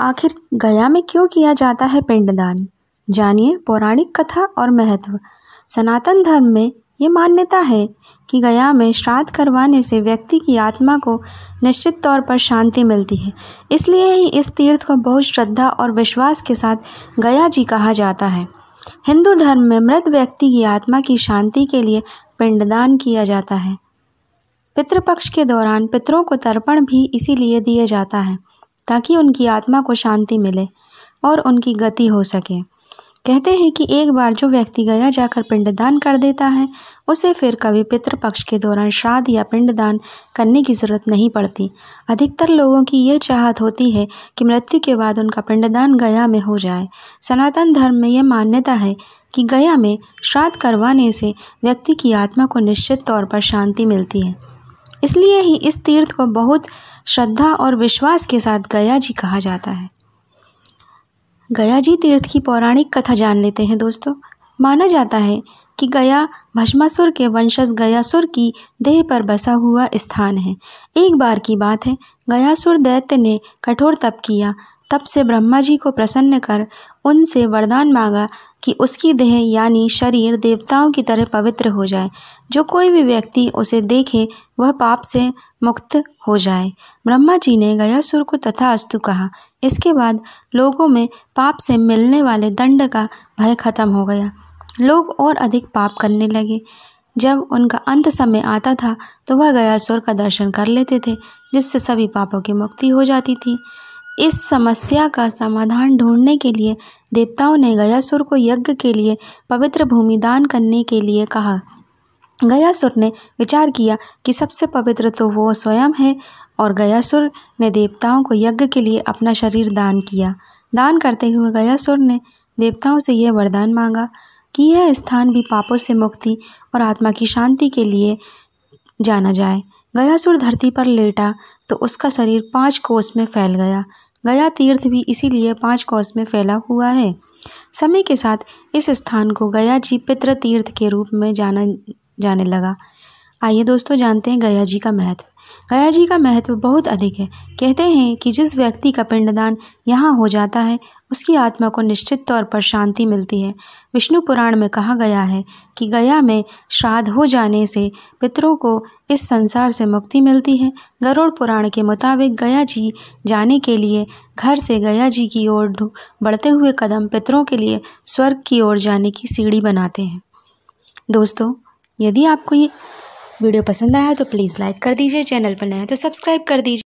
आखिर गया में क्यों किया जाता है पिंडदान जानिए पौराणिक कथा और महत्व सनातन धर्म में ये मान्यता है कि गया में श्राद्ध करवाने से व्यक्ति की आत्मा को निश्चित तौर पर शांति मिलती है इसलिए ही इस तीर्थ को बहुत श्रद्धा और विश्वास के साथ गया जी कहा जाता है हिंदू धर्म में मृत व्यक्ति की आत्मा की शांति के लिए पिंडदान किया जाता है पितृपक्ष के दौरान पितरों को तर्पण भी इसीलिए दिया जाता है ताकि उनकी आत्मा को शांति मिले और उनकी गति हो सके कहते हैं कि एक बार जो व्यक्ति गया जाकर पिंडदान कर देता है उसे फिर कभी पितृपक्ष के दौरान श्राद्ध या पिंडदान करने की ज़रूरत नहीं पड़ती अधिकतर लोगों की यह चाहत होती है कि मृत्यु के बाद उनका पिंडदान गया में हो जाए सनातन धर्म में यह मान्यता है कि गया में श्राद्ध करवाने से व्यक्ति की आत्मा को निश्चित तौर पर शांति मिलती है इसलिए ही इस तीर्थ को बहुत श्रद्धा और विश्वास के साथ गया जी कहा जाता है गया जी तीर्थ की पौराणिक कथा जान लेते हैं दोस्तों माना जाता है कि गया भस्मासुर के वंशज गयासुर की देह पर बसा हुआ स्थान है एक बार की बात है गयासुर दैत्य ने कठोर तप किया तब से ब्रह्मा जी को प्रसन्न कर उनसे वरदान मांगा कि उसकी देह यानी शरीर देवताओं की तरह पवित्र हो जाए जो कोई भी व्यक्ति उसे देखे वह पाप से मुक्त हो जाए ब्रह्मा जी ने गयासुर को तथा अस्तु कहा इसके बाद लोगों में पाप से मिलने वाले दंड का भय खत्म हो गया लोग और अधिक पाप करने लगे जब उनका अंत समय आता था तो वह गयासुर का दर्शन कर लेते थे जिससे सभी पापों की मुक्ति हो जाती थी इस समस्या का समाधान ढूंढने के लिए देवताओं ने गयासुर को यज्ञ के लिए पवित्र भूमि दान करने के लिए कहा गयासुर ने विचार किया कि सबसे पवित्र तो वो स्वयं है और गयासुर ने देवताओं को यज्ञ के लिए अपना शरीर दान किया दान करते हुए गयासुर ने देवताओं से यह वरदान मांगा कि यह स्थान भी पापों से मुक्ति और आत्मा की शांति के लिए जाना जाए गयासुर धरती पर लेटा तो उसका शरीर पाँच कोस में फैल गया गया तीर्थ भी इसीलिए पांच कोस में फैला हुआ है समय के साथ इस स्थान को गया जी पितृतीर्थ के रूप में जाना जाने लगा आइए दोस्तों जानते हैं गया जी का महत्व गया जी का महत्व बहुत अधिक है कहते हैं कि जिस व्यक्ति का पिंडदान यहाँ हो जाता है उसकी आत्मा को निश्चित तौर पर शांति मिलती है विष्णु पुराण में कहा गया है कि गया में श्राद्ध हो जाने से पितरों को इस संसार से मुक्ति मिलती है गरुड़ पुराण के मुताबिक गया जी जाने के लिए घर से गया जी की ओर बढ़ते हुए कदम पितरों के लिए स्वर्ग की ओर जाने की सीढ़ी बनाते हैं दोस्तों यदि आपको ये वीडियो पसंद आया तो प्लीज़ लाइक कर दीजिए चैनल पर नया तो सब्सक्राइब कर दीजिए